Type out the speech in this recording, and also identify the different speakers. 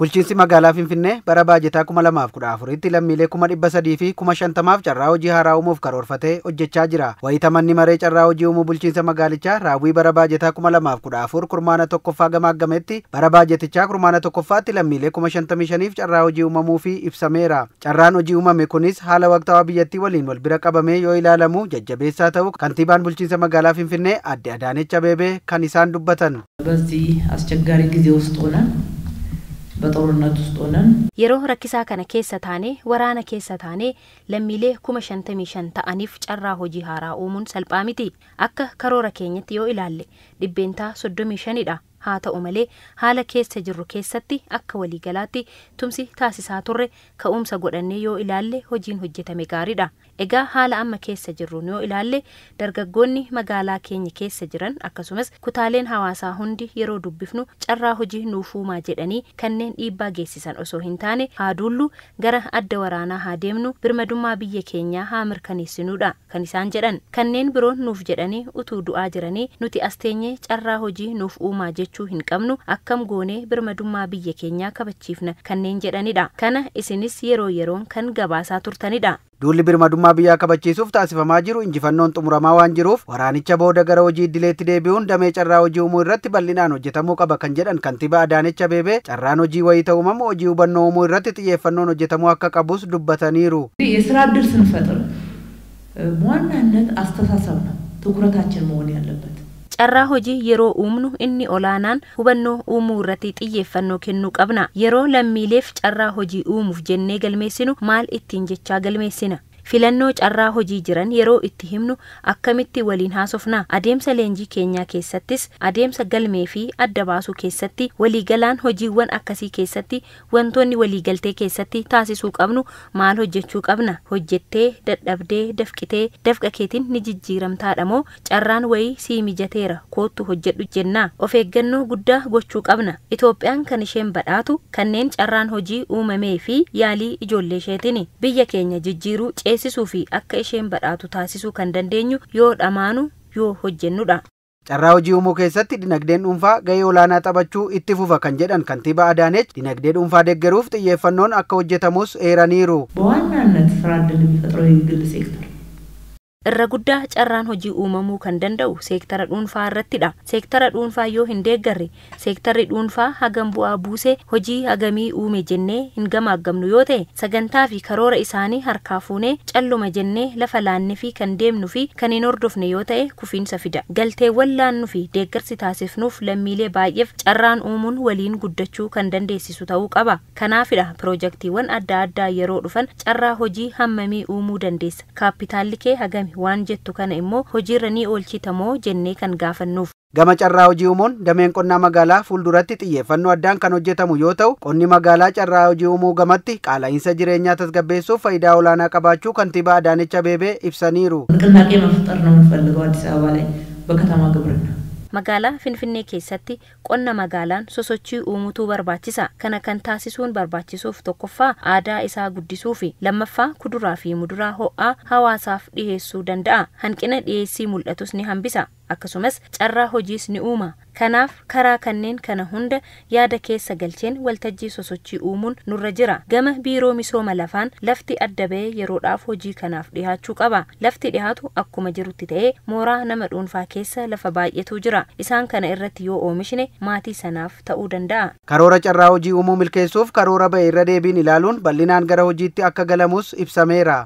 Speaker 1: Bulchiinsi magaalaa Finfinnee bara baajetaa 2014 tti lammiilee 300 fi 5,000 carraa hojii haaraa uumuuf karoorfatee hojjechaa jira. Wayitamanni maree carraa hojii uumuu bulchiinsa magaalichaa raawwii bara baajetaa 2014 kurmaana tokkoffaa gamaaggametti bara baajetichaa kurmaana tokkoffaatti lammiilee 55,000 carraa hojii uumamuufi ibsameera. Carraan hojii uumame kunis haala waqtaawaa biyyattii waliin wal bira qabamee yoo ilaalamu jajjabeessaa ta'u kantiibaan bulchiinsa magaalaa Finfinnee adde Adaanecha Abeebee kan isaan dubbatan. በዚህ አስቸጋሪ ጊዜ ውስጥ ሆነ በጦርነት ውስጥ ሆነን
Speaker 2: የሮ ረኪሳ ከነ ኬሰ ታኔ ወራነ ኬሰ ታኔ ለሚሌ ኩመ ሸንተሚ ሸንተ አኒፍ ጨራ ሆጂ ሃራ ኡሙን ሰልጳሚቲ አከ ከሮረ ኬኘት ዮ ኢላሌ ዲቤንታ ሶዶሚ ሸኒዳ ሃ ተኡ መሌ ሃለ ኬሰ ጅሩ ኬሰቲ አከ ወሊ ገላቲ ቱምሲ ታሲሳ ቱሬ ከኡምሰ ጎደኔ ዮ ኢላሌ ሆጂን ሁጀተሜ ጋሪዳ Egaa haala amma keessa jirru yoo ilaalle dargaggoonni magaalaa keenya keessa jiran akkasumas kutaaleen hawaasaa hundi yeroo dubbifnu carraa hojii nuuf uumaa jedhanii kanneen dhiibbaa geessisan osoo hin taane haaduullu gara adda waraanaa haa deemnu birmadummaa biyya keenyaa haa mirkaneessinuudha kan isaan jedhan. Kanneen biroon nuuf jedhanii utuu du'aa jiranii nuti asteenyee carraa hojii nuuf uumaa jechuu hin qabnu akkam goonee birmadummaa biyya keenyaa kabachiifna kanneen jedhanidha. Kana isinis yeroo yeroon kan gabaasaa turtanidha.
Speaker 1: duulli birmadummaa biyyaa kabachiisuuf taasifamaa jiru injifannoon xumuramaa waan jiruuf waraanicha booda gara hojii idileetti deebi'uun damee carraa hojii uumuu irratti bal'inaan hojjetamuu qaba kan jedhan kantiibaa Adaanicha Beebee carraan hojii wayii ta'uumamu hojii hubannoo uumuu irratti xiyyeeffannoon hojjetamuu akka qabus dubbataniiru።
Speaker 2: የስራ እድል ስንፈጥር በዋናነት አስተሳሰብ ነው ትኩረታችን መሆን ያለበት carraa hojii yeroo uumnu inni olaanaan hubannoo uumuu irratti xiyyeeffannoo kennuu qabna yeroo lammiileef carraa hojii uumuuf jennee galmeessinu maal ittiin jechaa galmeessina filannoo carraa hojii jiran yeroo itti himnu akkamitti waliin haasofnaa adeemsa leenjii keenyaa keessattis adeemsa galmee fi adda baasuu keessatti waliigalaan hojiiwwan akkasii keessatti wantoonni waliigaltee keessatti taasisuu qabnu maal hojjechuu qabna hojjettee dadhabdee dafqitee dafqakeetiin ni jijjiiramtaadha moo carraan wayii siimijateera mijateera koottu hojjedhu jennaa of eeggannoo guddaa gochuu qabna itoophiyaan kan isheen badhaatu kanneen carraan hojii uumamee fi yaalii ijoollee biyya keenya jijjiiruu barreessisuu fi akka isheen badhaatu taasisuu kan dandeenyu yoo
Speaker 1: dhamaanu yoo hojjennudha. Carraa hojii uumuu keessatti dinagdeen dhuunfaa gahee olaanaa taphachuu itti fufa kan jedhan kantiibaa adaanech dinagdee dhuunfaa deeggaruuf xiyyeeffannoon akka hojjetamus eeraniiru. በዋናነት ስራ ዕድል የሚፈጥረው የግል ሴክተር
Speaker 2: irra guddaa carraan hojii uumamuu kan danda'u seektara dhuunfaa irrattidha seektara dhuunfaa yoo hin deeggarre seektarri dhuunfaa hagam bu'aa buusee hojii hagamii uume jennee hin gamaaggamnu yoo ta'e sagantaa fi karoora isaanii harkaa fuunee calluma jennee lafa laannee fi kan deemnu fi kan hin hordofne yoo ta'e kufiinsa fida galteewwan laannu fi deeggarsi taasifnuuf lammiilee baay'eef carraan uumuun waliin guddachuu kan dandeessisu ta'uu qaba kanaafidha piroojektiiwwan adda addaa yeroo dhufan carraa hojii hammamii uumuu dandeessa kaappitaalli jedhame waan jettu kana immoo hojiirra ni oolchitamoo jennee kan gaafannuuf.
Speaker 1: Gama carraa hojii uumuun dameen qonnaa magaalaa fuulduratti xiyyeeffannoo addaan kan hojjetamu yoo ta'u qonni magaalaa carraa hojii uumuu gamatti qaala'insa jireenyaa tasgabbeessuuf faayidaa olaanaa qabaachuu kantiibaa Adaanicha Beebee ibsaniiru. ንቅናቄ መፍጠር ነው የምንፈልገው አዲስ አበባ bakka በከተማ ግብርና
Speaker 2: magaalaa finfinnee keessatti qonna magaalaan sosochii uumutuu barbaachisa kana kan taasisuun barbaachisuuf tokkoffaa aadaa isaa guddisuu fi lammaffaa kuduraa fi muduraa ho'aa hawaasaaf dhiheessuu danda'a hanqina dhiheessii mul'atus ni hambisa akkasumas carraa hojiis ni uuma Kanaaf karaa kanneen kana hunda yaada keessa galcheen waltajjii sosochii uumuun nurra jira. Gama biiroo misooma lafaan lafti adda ba'ee yeroodhaaf hojii kanaaf dhihaachuu qaba. Lafti dhihaatu akkuma jirutti ta'ee mooraa nama dhuunfaa keessa lafa baay'atu jira. Isaan kana irratti yoo oomishne maatii sanaaf ta'uu danda'a.
Speaker 1: Karoora carraa hojii uumuu milkeessuuf karoora ba'e irra deebiin ilaaluun bal'inaan gara hojiitti akka galamus ibsameera.